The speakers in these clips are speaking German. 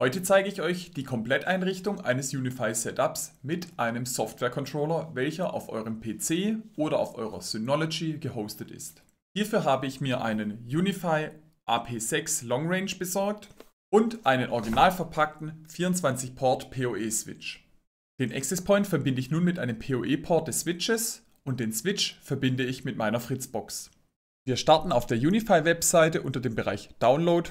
Heute zeige ich euch die Kompletteinrichtung eines Unify Setups mit einem Software Controller, welcher auf eurem PC oder auf eurer Synology gehostet ist. Hierfür habe ich mir einen Unify AP6 Long Range besorgt und einen original verpackten 24 Port PoE Switch. Den Access Point verbinde ich nun mit einem PoE Port des Switches und den Switch verbinde ich mit meiner Fritzbox. Wir starten auf der Unify Webseite unter dem Bereich Download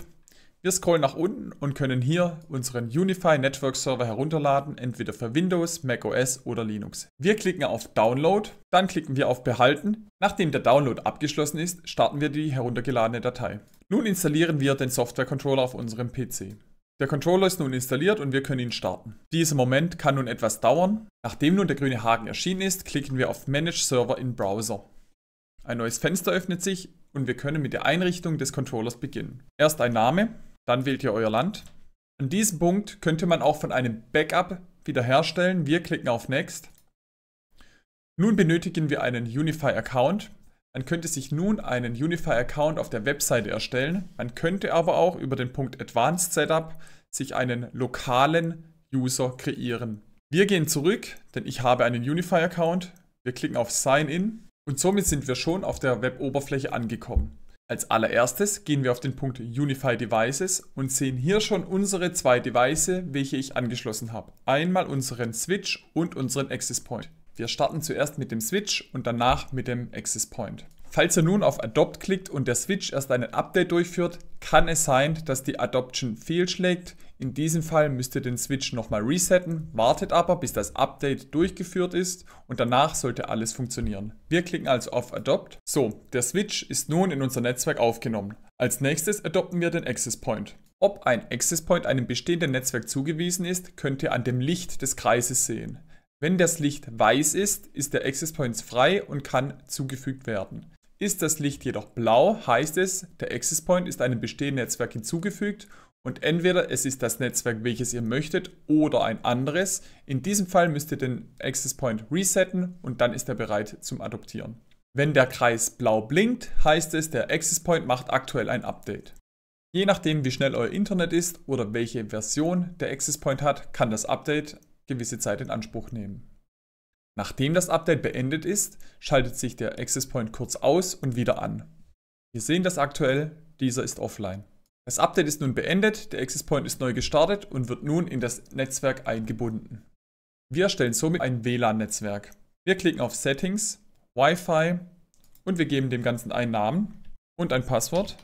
wir scrollen nach unten und können hier unseren Unify Network Server herunterladen, entweder für Windows, macOS oder Linux. Wir klicken auf Download, dann klicken wir auf Behalten. Nachdem der Download abgeschlossen ist, starten wir die heruntergeladene Datei. Nun installieren wir den Software Controller auf unserem PC. Der Controller ist nun installiert und wir können ihn starten. Dieser Moment kann nun etwas dauern. Nachdem nun der grüne Haken erschienen ist, klicken wir auf Manage Server in Browser. Ein neues Fenster öffnet sich und wir können mit der Einrichtung des Controllers beginnen. Erst ein Name, dann wählt ihr euer Land. An diesem Punkt könnte man auch von einem Backup wiederherstellen. Wir klicken auf Next. Nun benötigen wir einen Unify Account. Man könnte sich nun einen Unify Account auf der Webseite erstellen. Man könnte aber auch über den Punkt Advanced Setup sich einen lokalen User kreieren. Wir gehen zurück, denn ich habe einen Unify Account. Wir klicken auf Sign In und somit sind wir schon auf der Web-Oberfläche angekommen. Als allererstes gehen wir auf den Punkt Unify Devices und sehen hier schon unsere zwei Devices, welche ich angeschlossen habe. Einmal unseren Switch und unseren Access Point. Wir starten zuerst mit dem Switch und danach mit dem Access Point. Falls ihr nun auf Adopt klickt und der Switch erst einen Update durchführt, kann es sein, dass die Adoption fehlschlägt. In diesem Fall müsst ihr den Switch nochmal resetten, wartet aber, bis das Update durchgeführt ist und danach sollte alles funktionieren. Wir klicken also auf Adopt. So, der Switch ist nun in unser Netzwerk aufgenommen. Als nächstes adopten wir den Access Point. Ob ein Access Point einem bestehenden Netzwerk zugewiesen ist, könnt ihr an dem Licht des Kreises sehen. Wenn das Licht weiß ist, ist der Access Point frei und kann zugefügt werden. Ist das Licht jedoch blau, heißt es, der Access Point ist einem bestehenden Netzwerk hinzugefügt und entweder es ist das Netzwerk, welches ihr möchtet oder ein anderes. In diesem Fall müsst ihr den Access Point resetten und dann ist er bereit zum Adoptieren. Wenn der Kreis blau blinkt, heißt es, der Access Point macht aktuell ein Update. Je nachdem, wie schnell euer Internet ist oder welche Version der Access Point hat, kann das Update gewisse Zeit in Anspruch nehmen. Nachdem das Update beendet ist, schaltet sich der Access Point kurz aus und wieder an. Wir sehen das aktuell, dieser ist offline. Das Update ist nun beendet, der Access Point ist neu gestartet und wird nun in das Netzwerk eingebunden. Wir erstellen somit ein WLAN-Netzwerk. Wir klicken auf Settings, Wi-Fi und wir geben dem Ganzen einen Namen und ein Passwort.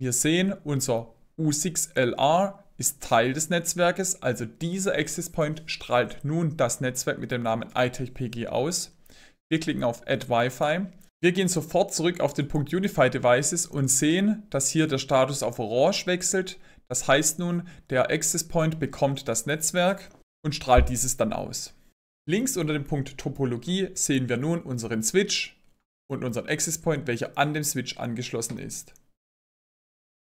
Wir sehen, unser U6LR ist Teil des Netzwerkes, also dieser Access Point strahlt nun das Netzwerk mit dem Namen ITechPG aus. Wir klicken auf Add Wi-Fi. Wir gehen sofort zurück auf den Punkt Unify Devices und sehen, dass hier der Status auf Orange wechselt. Das heißt nun, der Access Point bekommt das Netzwerk und strahlt dieses dann aus. Links unter dem Punkt Topologie sehen wir nun unseren Switch und unseren Access Point, welcher an dem Switch angeschlossen ist.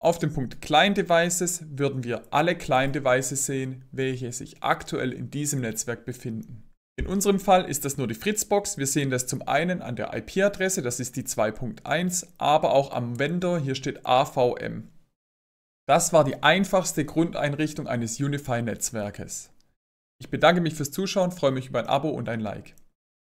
Auf dem Punkt Client Devices würden wir alle Client Devices sehen, welche sich aktuell in diesem Netzwerk befinden. In unserem Fall ist das nur die Fritzbox. Wir sehen das zum einen an der IP-Adresse, das ist die 2.1, aber auch am Vendor, hier steht AVM. Das war die einfachste Grundeinrichtung eines Unify-Netzwerkes. Ich bedanke mich fürs Zuschauen, freue mich über ein Abo und ein Like.